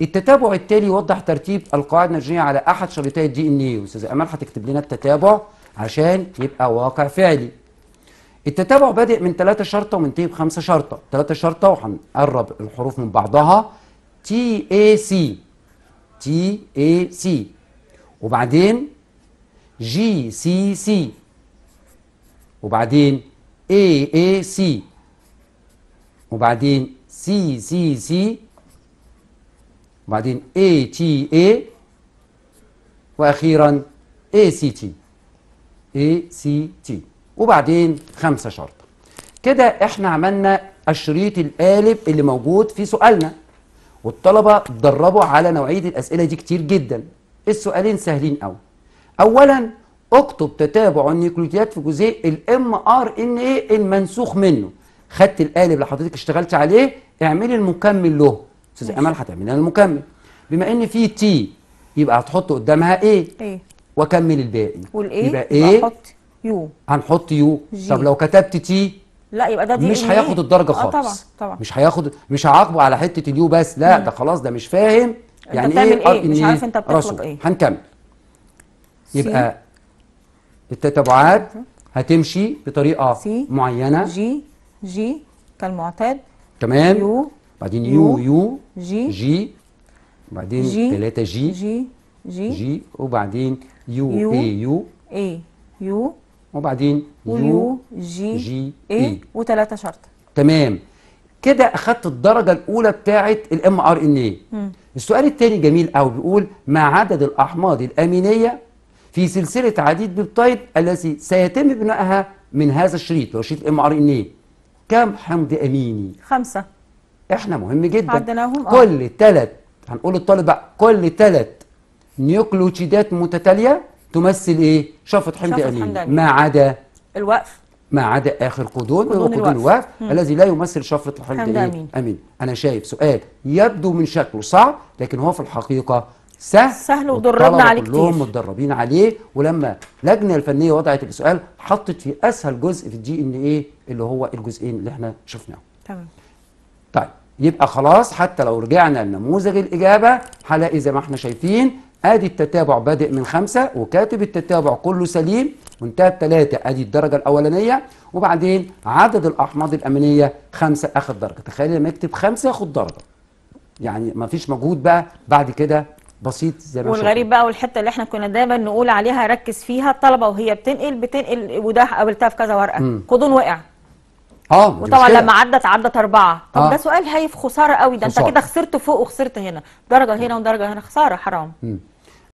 التتابع التالي يوضح ترتيب القواعد النتيجيه على احد شريطي الدي ان اي استاذ امال هتكتب لنا التتابع عشان يبقى واقع فعلي التتابع بادئ من ثلاثة شرطه ومنتهي بخمسه شرطه ثلاثة شرطه وهنقرب الحروف من بعضها تي اي سي تي اي سي وبعدين جي سي سي وبعدين اي اي سي وبعدين سي سي سي وبعدين اي وأخيرا سي تي وبعدين خمسة شرط كده احنا عملنا الشريط القالب اللي موجود في سؤالنا والطلبة اتدربوا على نوعية الأسئلة دي كتير جدا السؤالين سهلين قوي أولا اكتب تتابع النيوكليوتيدات في جزيء الام ار ان ايه المنسوخ منه خدت القالب اللي حضرتك اشتغلت عليه اعملي المكمل له استاذ امل هتعمل المكمل بما ان في تي يبقى هتحط قدامها ايه ايه واكمل الباقي والايه يبقى ايه هحط يو هنحط يو جي. طب لو كتبت تي لا يبقى ده دي مش e. هياخد الدرجه آه، خالص طبعا طبعا مش هياخد مش هعاقبه على حته اليو بس لا مم. ده خلاص ده مش فاهم يعني ايه, إيه؟ مش عارف انت بتطلب ايه هنكمل يبقى التتابعات هتمشي بطريقه سي معينه جي جي كالمعتاد تمام يو بعدين يو يو جي جي بعدين 3 جي جي جي جي وبعدين يو, يو اي يو اي يو وبعدين يو جي جي اي إيه. وثلاثه شرط تمام كده اخدت الدرجه الاولى بتاعه الام ار ان اي السؤال الثاني جميل قوي بيقول ما عدد الاحماض الامينيه في سلسله عديد بيبتايد التي سيتم بنائها من هذا الشريط لو شريط الام ار ان اي كم حمض اميني خمسه احنا مهم جدا عدناهم آه. كل ثلاث هنقول الطالب بقى كل ثلاث نيوكلوتيدات متتاليه تمثل ايه شفط حمض امين ما عدا الوقف ما عدا اخر قدون وهو قدون الوقف الذي لا يمثل شفط حمض إيه؟ امين امين انا شايف سؤال يبدو من شكله صعب لكن هو في الحقيقه سهل سهل ودربنا عليه كتير كلهم متدربين عليه ولما اللجنه الفنيه وضعت السؤال حطت في اسهل جزء في الدي ان ايه اللي هو الجزئين اللي احنا شفناهم تمام يبقى خلاص حتى لو رجعنا لنموذج الإجابة هلاقي زي ما احنا شايفين ادي التتابع بادئ من خمسة وكاتب التتابع كله سليم وانتهى بثلاثة ادي الدرجة الأولانية وبعدين عدد الأحماض الأمينية خمسة أخذ درجة تخيل لما يكتب خمسة ياخد درجة يعني ما فيش مجهود بقى بعد كده بسيط زي ما والغريب بقى والحته اللي احنا كنا دايما نقول عليها ركز فيها الطلبه وهي بتنقل بتنقل وده قابلتها في كذا ورقه قولون وقع اه وطبعا لما عدت عدت اربعه طب آه. ده سؤال هايف خساره قوي ده انت كده خسرت فوق وخسرت هنا درجه هنا ودرجه هنا خساره حرام م.